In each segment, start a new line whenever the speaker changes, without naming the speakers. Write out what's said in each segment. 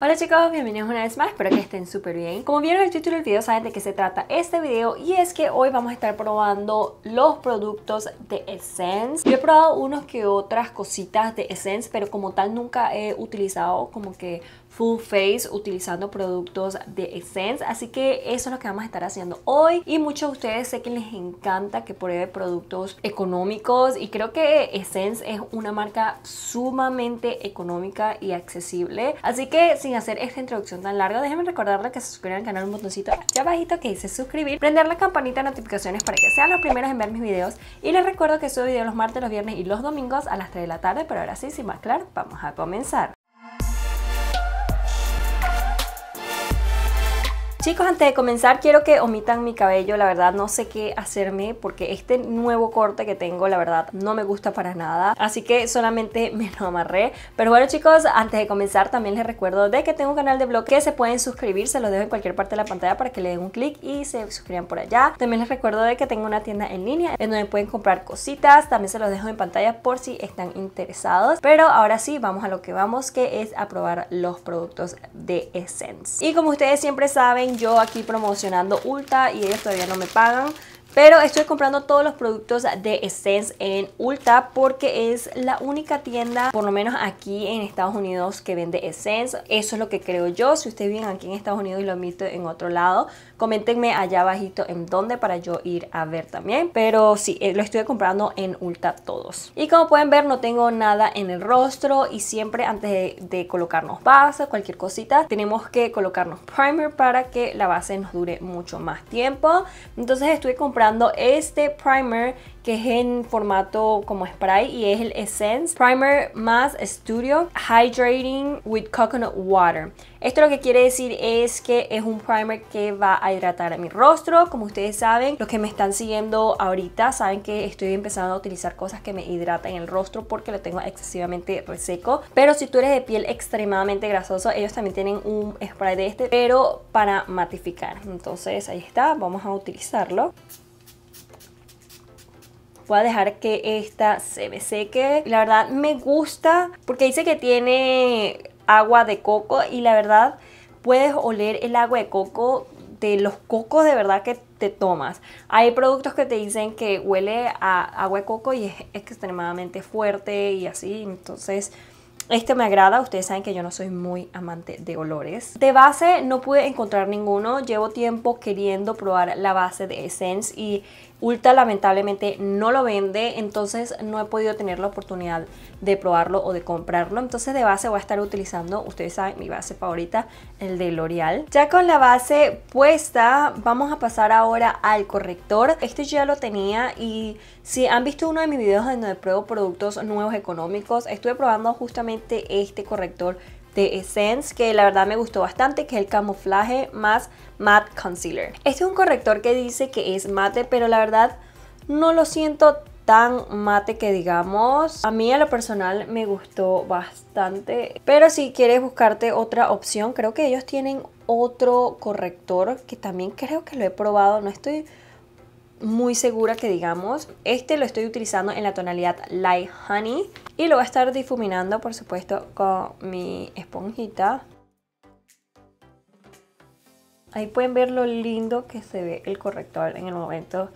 Hola chicos, bienvenidos una vez más, espero que estén súper bien. Como vieron el título del video saben de qué se trata este video y es que hoy vamos a estar probando los productos de Essence. Yo he probado unos que otras cositas de Essence, pero como tal nunca he utilizado como que full face utilizando productos de Essence. Así que eso es lo que vamos a estar haciendo hoy. Y muchos de ustedes sé que les encanta que pruebe productos económicos. Y creo que Essence es una marca sumamente económica y accesible. Así que sin hacer esta introducción tan larga, déjenme recordarles que se suscriban al canal un botoncito allá abajito que dice suscribir. Prender la campanita de notificaciones para que sean los primeros en ver mis videos. Y les recuerdo que subo videos los martes, los viernes y los domingos a las 3 de la tarde. Pero ahora sí, sin más claro, vamos a comenzar. Chicos, antes de comenzar quiero que omitan mi cabello, la verdad no sé qué hacerme porque este nuevo corte que tengo la verdad no me gusta para nada, así que solamente me lo amarré. Pero bueno chicos, antes de comenzar también les recuerdo de que tengo un canal de blog que se pueden suscribir, se los dejo en cualquier parte de la pantalla para que le den un clic y se suscriban por allá. También les recuerdo de que tengo una tienda en línea en donde pueden comprar cositas, también se los dejo en pantalla por si están interesados. Pero ahora sí, vamos a lo que vamos que es a probar los productos de Essence. Y como ustedes siempre saben, yo aquí promocionando Ulta y ellos todavía no me pagan. Pero estoy comprando todos los productos de Essence en Ulta porque es la única tienda, por lo menos aquí en Estados Unidos, que vende Essence. Eso es lo que creo yo. Si ustedes vienen aquí en Estados Unidos y lo han en otro lado, Coméntenme allá abajito en dónde para yo ir a ver también. Pero sí, eh, lo estoy comprando en Ulta todos. Y como pueden ver, no tengo nada en el rostro y siempre antes de, colocarnos base, cualquier cosita, tenemos que colocarnos primer para que la base nos dure mucho más tiempo. Entonces estuve comprando este primer que es en formato como spray y es el Essence Primer Mass Studio Hydrating with Coconut Water. Esto lo que quiere decir es que es un primer que va a a hidratar mi rostro. Como ustedes saben, los que me están siguiendo ahorita saben que estoy empezando a utilizar cosas que me hidratan el rostro porque lo tengo excesivamente reseco. Pero si tú eres de piel extremadamente grasoso, ellos también tienen un spray de este, pero para matificar. Entonces ahí está, vamos a utilizarlo voy a dejar que esta se me seque. La verdad me gusta porque dice que tiene agua de coco y la verdad puedes oler el agua de coco de los cocos de verdad que te tomas. Hay productos que te dicen que huele a agua de coco y es extremadamente fuerte y así. Entonces, este me agrada, ustedes saben que yo no soy muy amante de olores. De base no pude encontrar ninguno, llevo tiempo queriendo probar la base de Essence y Ulta lamentablemente no lo vende, entonces no he podido tener la oportunidad de probarlo o de comprarlo. Entonces de base voy a estar utilizando, ustedes saben, mi base favorita, el de L'Oreal. Ya con la base puesta, vamos a pasar ahora al corrector. Este ya lo tenía y si han visto uno de mis videos donde pruebo productos nuevos económicos, estuve probando justamente este corrector de Essence, que la verdad me gustó bastante, que es el camuflaje más matte concealer. Este es un corrector que dice que es mate, pero la verdad no lo siento tan mate que digamos. A mí a lo personal me gustó bastante. Pero si quieres buscarte otra opción, creo que ellos tienen otro corrector que también creo que lo he probado. No estoy muy segura que digamos. Este lo estoy utilizando en la tonalidad Light Honey y lo voy a estar difuminando, por supuesto, con mi esponjita. Ahí pueden ver lo lindo que se ve el corrector en el momento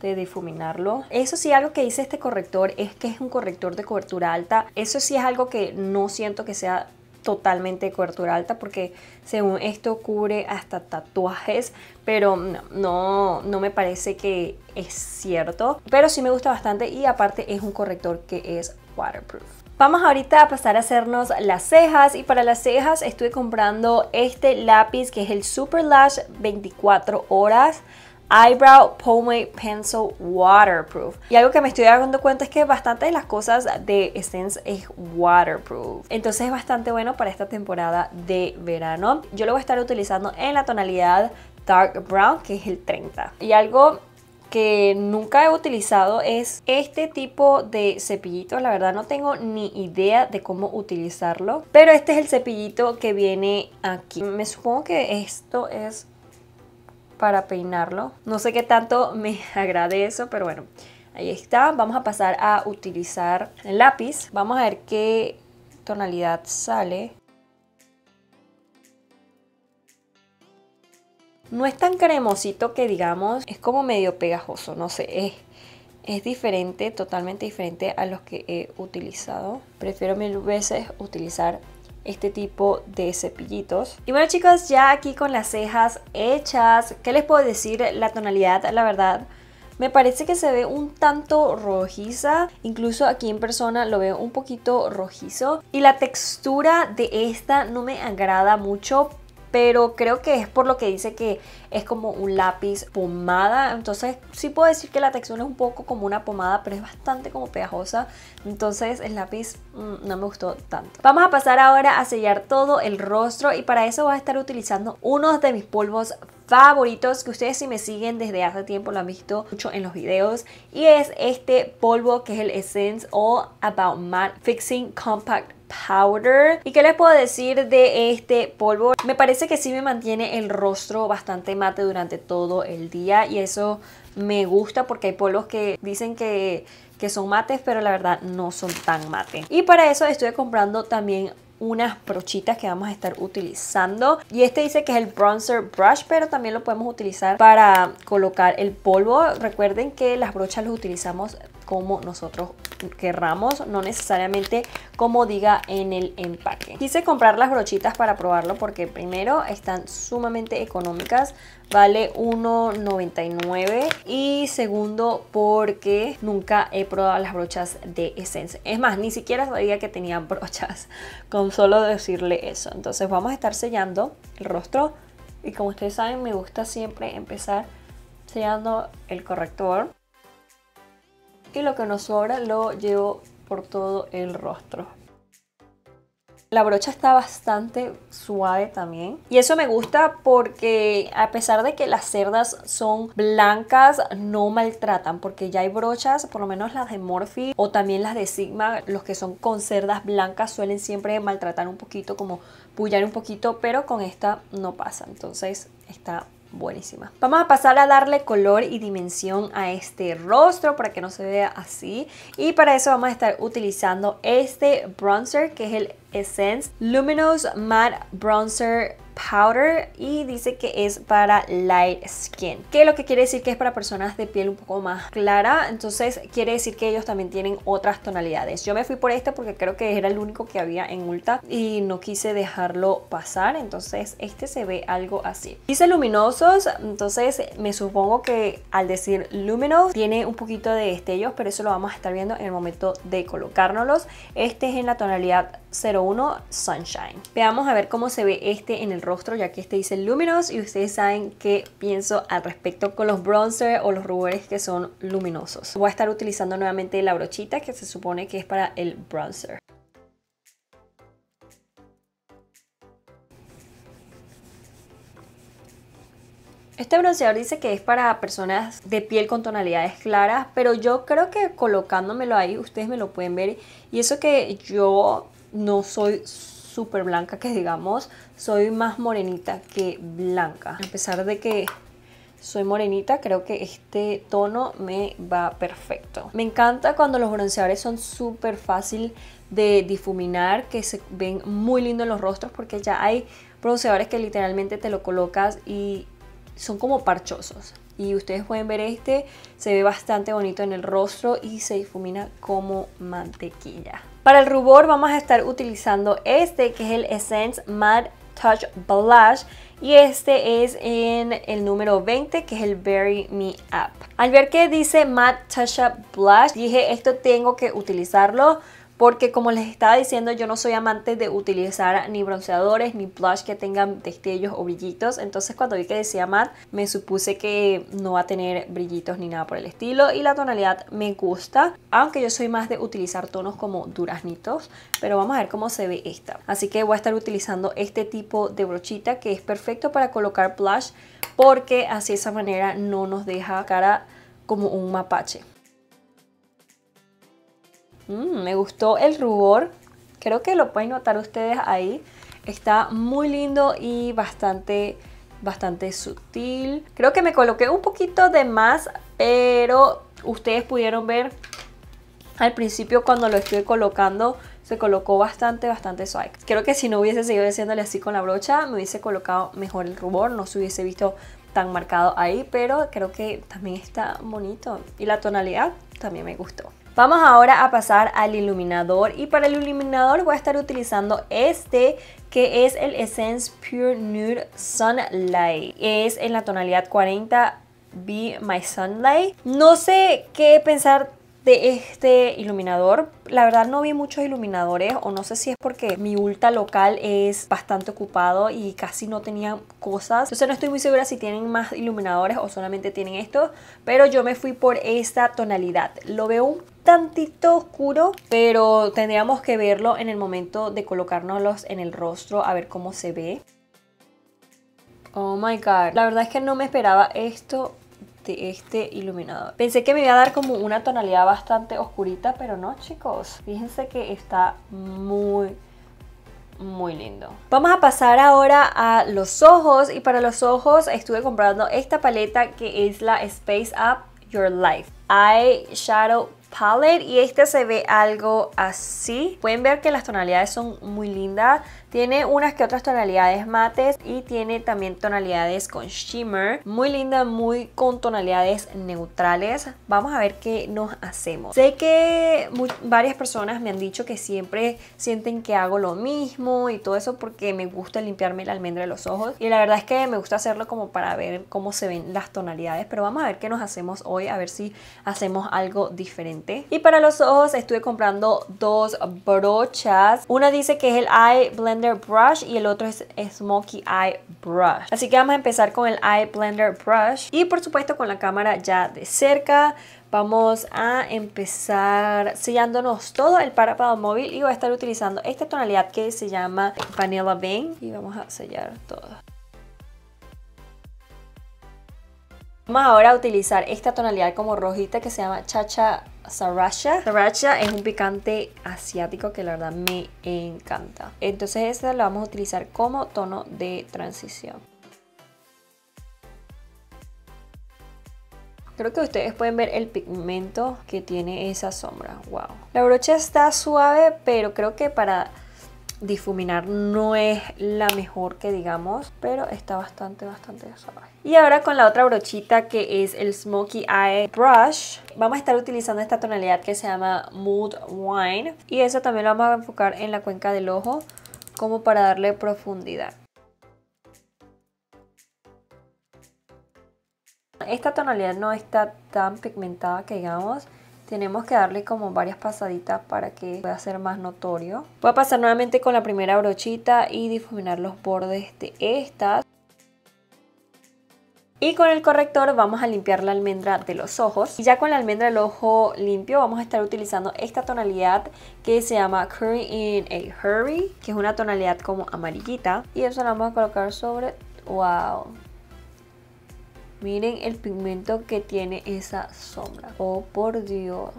de difuminarlo. Eso sí, algo que dice este corrector es que es un corrector de cobertura alta. Eso sí es algo que no siento que sea totalmente de cobertura alta porque según esto cubre hasta tatuajes, pero no, no, no, me parece que es cierto. Pero sí me gusta bastante y aparte es un corrector que es waterproof. Vamos ahorita a pasar a hacernos las cejas y para las cejas estuve comprando este lápiz que es el Super Lash 24 horas. Eyebrow Pomade Pencil Waterproof. Y algo que me estoy dando cuenta es que bastante de las cosas de Essence es waterproof. Entonces es bastante bueno para esta temporada de verano. Yo lo voy a estar utilizando en la tonalidad Dark Brown, que es el 30. Y algo que nunca he utilizado es este tipo de cepillito La verdad no tengo ni idea de cómo utilizarlo. Pero este es el cepillito que viene aquí. Me supongo que esto es para peinarlo. No sé qué tanto me agrade eso, pero bueno, ahí está. Vamos a pasar a utilizar el lápiz. Vamos a ver qué tonalidad sale. No es tan cremosito que digamos, es como medio pegajoso, no sé, es, es diferente, totalmente diferente a los que he utilizado. Prefiero mil veces utilizar este tipo de cepillitos. Y bueno chicos, ya aquí con las cejas hechas, ¿qué les puedo decir? La tonalidad, la verdad, me parece que se ve un tanto rojiza, incluso aquí en persona lo veo un poquito rojizo. Y la textura de esta no me agrada mucho, pero creo que es por lo que dice que es como un lápiz pomada, entonces sí puedo decir que la textura es un poco como una pomada, pero es bastante como pegajosa, entonces el lápiz mm, no me gustó tanto. Vamos a pasar ahora a sellar todo el rostro y para eso voy a estar utilizando unos de mis polvos favoritos que ustedes si me siguen desde hace tiempo lo han visto mucho en los videos y es este polvo que es el Essence All About Matte Fixing Compact powder. ¿Y qué les puedo decir de este polvo? Me parece que sí me mantiene el rostro bastante mate durante todo el día y eso me gusta porque hay polvos que dicen que, que son mates pero la verdad no son tan mate. Y para eso estuve comprando también unas brochitas que vamos a estar utilizando y este dice que es el bronzer brush pero también lo podemos utilizar para colocar el polvo recuerden que las brochas las utilizamos como nosotros querramos, no necesariamente como diga en el empaque. Quise comprar las brochitas para probarlo porque primero están sumamente económicas, vale 1.99 y segundo porque nunca he probado las brochas de Essence. Es más, ni siquiera sabía que tenían brochas con solo decirle eso. Entonces vamos a estar sellando el rostro y como ustedes saben me gusta siempre empezar sellando el corrector y lo que nos sobra lo llevo por todo el rostro. La brocha está bastante suave también. Y eso me gusta porque a pesar de que las cerdas son blancas, no maltratan. Porque ya hay brochas, por lo menos las de Morphe o también las de Sigma, los que son con cerdas blancas suelen siempre maltratar un poquito, como pullar un poquito. Pero con esta no pasa. Entonces está buenísima. Vamos a pasar a darle color y dimensión a este rostro para que no se vea así. Y para eso vamos a estar utilizando este bronzer que es el Essence Luminous Matte Bronzer Powder y dice que es para light skin, que lo que quiere decir que es para personas de piel un poco más clara, entonces quiere decir que ellos también tienen otras tonalidades. Yo me fui por este porque creo que era el único que había en Ulta y no quise dejarlo pasar, entonces este se ve algo así. Dice luminosos, entonces me supongo que al decir luminous tiene un poquito de destellos, pero eso lo vamos a estar viendo en el momento de colocárnoslos. Este es en la tonalidad 01 Sunshine. Veamos a ver cómo se ve este en el rostro, ya que este dice Luminous y ustedes saben qué pienso al respecto con los bronzer o los rubores que son luminosos. Voy a estar utilizando nuevamente la brochita que se supone que es para el bronzer. Este bronceador dice que es para personas de piel con tonalidades claras, pero yo creo que colocándomelo ahí ustedes me lo pueden ver. Y eso que yo no soy súper blanca que digamos, soy más morenita que blanca. A pesar de que soy morenita, creo que este tono me va perfecto. Me encanta cuando los bronceadores son súper fácil de difuminar, que se ven muy lindos en los rostros porque ya hay bronceadores que literalmente te lo colocas y son como parchosos. Y ustedes pueden ver este, se ve bastante bonito en el rostro y se difumina como mantequilla. Para el rubor vamos a estar utilizando este que es el Essence Matte Touch Blush y este es en el número 20 que es el Berry Me Up. Al ver que dice Matte Touch Up Blush dije esto tengo que utilizarlo porque como les estaba diciendo yo no soy amante de utilizar ni bronceadores ni blush que tengan destellos o brillitos, entonces cuando vi que decía matte me supuse que no va a tener brillitos ni nada por el estilo y la tonalidad me gusta, aunque yo soy más de utilizar tonos como duraznitos, pero vamos a ver cómo se ve esta. Así que voy a estar utilizando este tipo de brochita que es perfecto para colocar blush porque así de esa manera no nos deja cara como un mapache. Mm, me gustó el rubor, creo que lo pueden notar ustedes ahí. Está muy lindo y bastante, bastante sutil. Creo que me coloqué un poquito de más, pero ustedes pudieron ver al principio cuando lo estuve colocando se colocó bastante, bastante suave. Creo que si no hubiese seguido haciéndole así con la brocha, me hubiese colocado mejor el rubor, no se hubiese visto tan marcado ahí, pero creo que también está bonito. Y la tonalidad también me gustó. Vamos ahora a pasar al iluminador y para el iluminador voy a estar utilizando este que es el Essence Pure Nude Sunlight. Es en la tonalidad 40 Be My Sunlight. No sé qué pensar de este iluminador. La verdad no vi muchos iluminadores o no sé si es porque mi ulta local es bastante ocupado y casi no tenía cosas. Entonces no estoy muy segura si tienen más iluminadores o solamente tienen estos, pero yo me fui por esta tonalidad. Lo veo un tantito oscuro, pero tendríamos que verlo en el momento de colocárnoslos en el rostro a ver cómo se ve. Oh my god, la verdad es que no me esperaba esto este iluminador. Pensé que me iba a dar como una tonalidad bastante oscurita, pero no chicos. Fíjense que está muy muy lindo. Vamos a pasar ahora a los ojos y para los ojos estuve comprando esta paleta que es la Space Up Your Life Eye Shadow Palette y este se ve algo así. Pueden ver que las tonalidades son muy lindas. Tiene unas que otras tonalidades mates y tiene también tonalidades con shimmer. Muy linda, muy con tonalidades neutrales. Vamos a ver qué nos hacemos. Sé que varias personas me han dicho que siempre sienten que hago lo mismo y todo eso porque me gusta limpiarme la almendra de los ojos. Y la verdad es que me gusta hacerlo como para ver cómo se ven las tonalidades. Pero vamos a ver qué nos hacemos hoy, a ver si hacemos algo diferente. Y para los ojos estuve comprando dos brochas. Una dice que es el Eye Blend Brush y el otro es Smoky Eye Brush. Así que vamos a empezar con el Eye Blender Brush y por supuesto con la cámara ya de cerca. Vamos a empezar sellándonos todo el párpado móvil y voy a estar utilizando esta tonalidad que se llama Vanilla Bean y vamos a sellar todo. Vamos ahora a utilizar esta tonalidad como rojita que se llama Chacha Saracha Saracha es un picante asiático que la verdad me encanta. Entonces esta la vamos a utilizar como tono de transición. Creo que ustedes pueden ver el pigmento que tiene esa sombra. Wow. La brocha está suave, pero creo que para difuminar no es la mejor que digamos, pero está bastante, bastante suave. Y ahora con la otra brochita que es el Smoky Eye Brush, vamos a estar utilizando esta tonalidad que se llama Mood Wine y eso también lo vamos a enfocar en la cuenca del ojo como para darle profundidad. Esta tonalidad no está tan pigmentada que digamos, tenemos que darle como varias pasaditas para que pueda ser más notorio. Voy a pasar nuevamente con la primera brochita y difuminar los bordes de estas. Y con el corrector vamos a limpiar la almendra de los ojos. Y ya con la almendra del ojo limpio vamos a estar utilizando esta tonalidad que se llama Curry in a Hurry, que es una tonalidad como amarillita. Y eso la vamos a colocar sobre... ¡Wow! Miren el pigmento que tiene esa sombra. Oh, por Dios.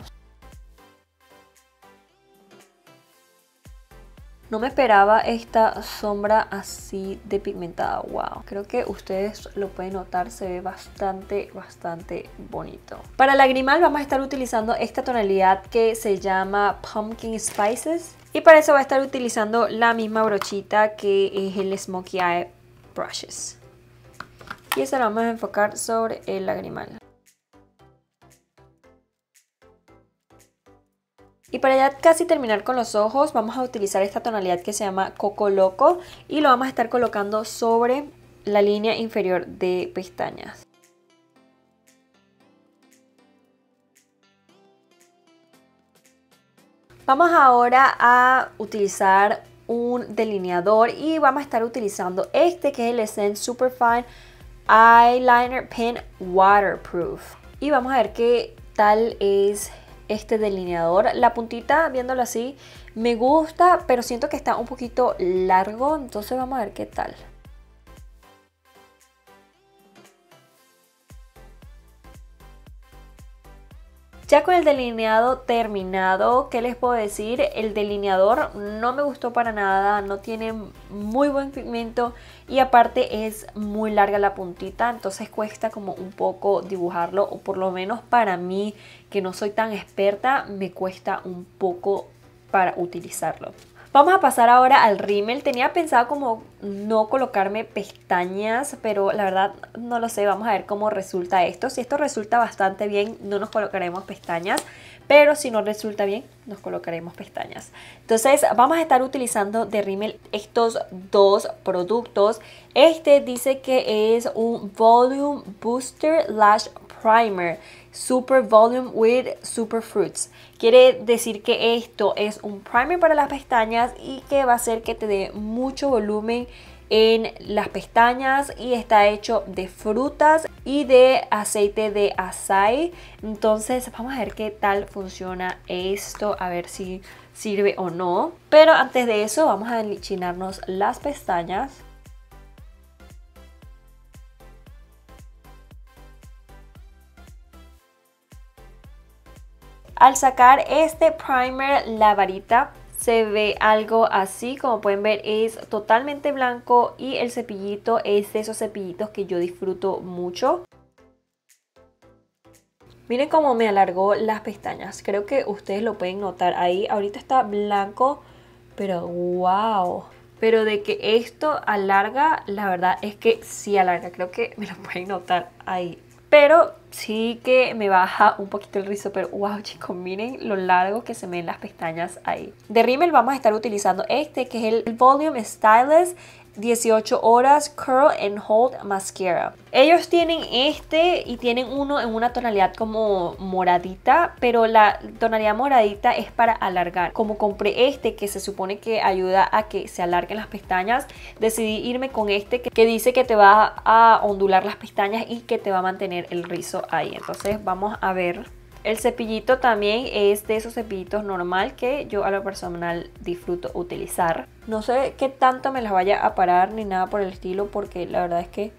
No me esperaba esta sombra así de pigmentada, wow. Creo que ustedes lo pueden notar, se ve bastante, bastante bonito. Para lagrimal vamos a estar utilizando esta tonalidad que se llama Pumpkin Spices. Y para eso va a estar utilizando la misma brochita que es el Smokey Eye Brushes y esta lo vamos a enfocar sobre el lagrimal. Y para ya casi terminar con los ojos, vamos a utilizar esta tonalidad que se llama Coco Loco y lo vamos a estar colocando sobre la línea inferior de pestañas. Vamos ahora a utilizar un delineador y vamos a estar utilizando este que es el Essence Superfine eyeliner pen waterproof. Y vamos a ver qué tal es este delineador. La puntita, viéndolo así, me gusta, pero siento que está un poquito largo, entonces vamos a ver qué tal. Ya con el delineado terminado, ¿qué les puedo decir? El delineador no me gustó para nada, no tiene muy buen pigmento y aparte es muy larga la puntita, entonces cuesta como un poco dibujarlo, o por lo menos para mí, que no soy tan experta, me cuesta un poco para utilizarlo. Vamos a pasar ahora al rímel. Tenía pensado como no colocarme pestañas, pero la verdad no lo sé. Vamos a ver cómo resulta esto. Si esto resulta bastante bien, no nos colocaremos pestañas, pero si no resulta bien, nos colocaremos pestañas. Entonces vamos a estar utilizando de rímel estos dos productos. Este dice que es un Volume Booster Lash primer, super volume with super fruits. Quiere decir que esto es un primer para las pestañas y que va a hacer que te dé mucho volumen en las pestañas y está hecho de frutas y de aceite de acai entonces vamos a ver qué tal funciona esto a ver si sirve o no pero antes de eso vamos a enchinarnos las pestañas Al sacar este primer, la varita se ve algo así, como pueden ver es totalmente blanco y el cepillito es de esos cepillitos que yo disfruto mucho. Miren cómo me alargó las pestañas, creo que ustedes lo pueden notar ahí, ahorita está blanco, pero wow. Pero de que esto alarga, la verdad es que sí alarga, creo que me lo pueden notar ahí, pero sí que me baja un poquito el rizo, pero wow chicos, miren lo largo que se me ven las pestañas ahí. De Rimmel vamos a estar utilizando este que es el Volume Stylus 18 horas Curl and Hold Mascara. Ellos tienen este y tienen uno en una tonalidad como moradita, pero la tonalidad moradita es para alargar. Como compré este que se supone que ayuda a que se alarguen las pestañas, decidí irme con este que dice que te va a ondular las pestañas y que te va a mantener el rizo ahí. Entonces vamos a ver el cepillito también es de esos cepillitos normal que yo a lo personal disfruto utilizar. No sé qué tanto me las vaya a parar ni nada por el estilo porque la verdad es que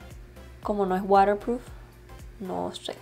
como no es waterproof, no sé.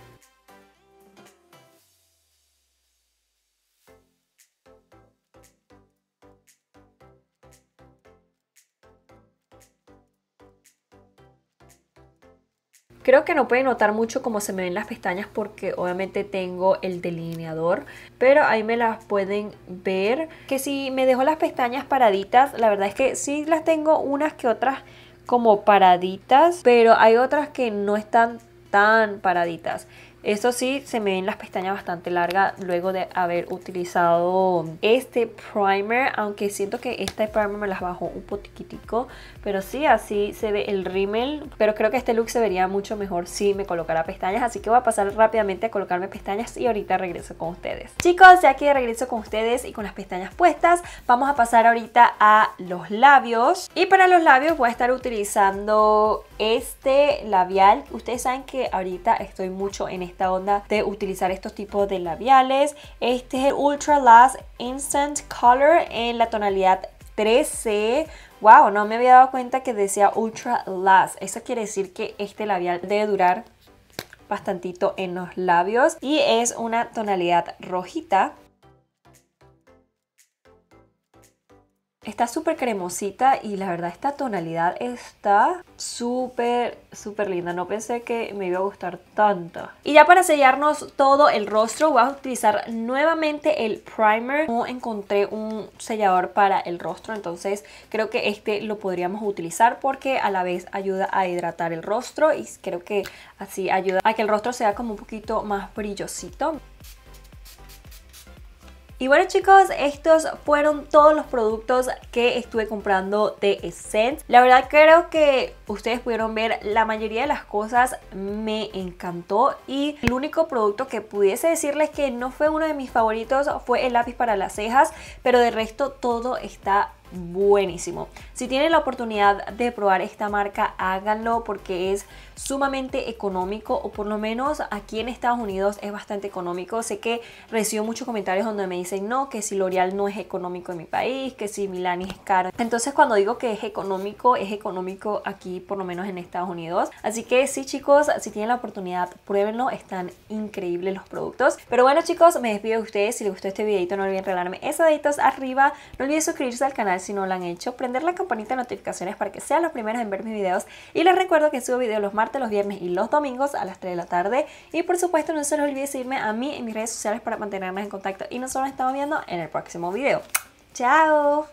Creo que no pueden notar mucho cómo se me ven las pestañas porque obviamente tengo el delineador, pero ahí me las pueden ver. Que si me dejo las pestañas paraditas, la verdad es que sí las tengo unas que otras como paraditas, pero hay otras que no están tan paraditas. Eso sí, se me ven las pestañas bastante largas luego de haber utilizado este primer, aunque siento que este primer me las bajó un poquitico, pero sí, así se ve el rímel, pero creo que este look se vería mucho mejor si me colocara pestañas, así que voy a pasar rápidamente a colocarme pestañas y ahorita regreso con ustedes. Chicos, ya que regreso con ustedes y con las pestañas puestas, vamos a pasar ahorita a los labios y para los labios voy a estar utilizando este labial. Ustedes saben que ahorita estoy mucho en esta onda de utilizar estos tipos de labiales. Este es el Ultra Last Instant Color en la tonalidad 13. Wow, no me había dado cuenta que decía Ultra Last. Eso quiere decir que este labial debe durar bastantito en los labios y es una tonalidad rojita Está súper cremosita y la verdad esta tonalidad está súper, súper linda. No pensé que me iba a gustar tanto. Y ya para sellarnos todo el rostro voy a utilizar nuevamente el primer. No encontré un sellador para el rostro, entonces creo que este lo podríamos utilizar porque a la vez ayuda a hidratar el rostro y creo que así ayuda a que el rostro sea como un poquito más brillosito. Y bueno chicos, estos fueron todos los productos que estuve comprando de Essence. La verdad creo que ustedes pudieron ver la mayoría de las cosas me encantó y el único producto que pudiese decirles que no fue uno de mis favoritos fue el lápiz para las cejas, pero de resto todo está buenísimo. Si tienen la oportunidad de probar esta marca, háganlo porque es sumamente económico o por lo menos aquí en Estados Unidos es bastante económico. Sé que recibo muchos comentarios donde me dicen no, que si L'Oreal no es económico en mi país, que si Milani es caro. Entonces cuando digo que es económico, es económico aquí por lo menos en Estados Unidos. Así que sí chicos, si tienen la oportunidad, pruébenlo, están increíbles los productos. Pero bueno chicos, me despido de ustedes. Si les gustó este videito no olviden regalarme esos deditos arriba. No olviden suscribirse al canal si no lo han hecho, prender la campanita de notificaciones para que sean los primeros en ver mis videos y les recuerdo que subo videos los martes, los viernes y los domingos a las 3 de la tarde y por supuesto no se les olvide seguirme a mí en mis redes sociales para mantenernos en contacto y nos estamos viendo en el próximo video. ¡Chao!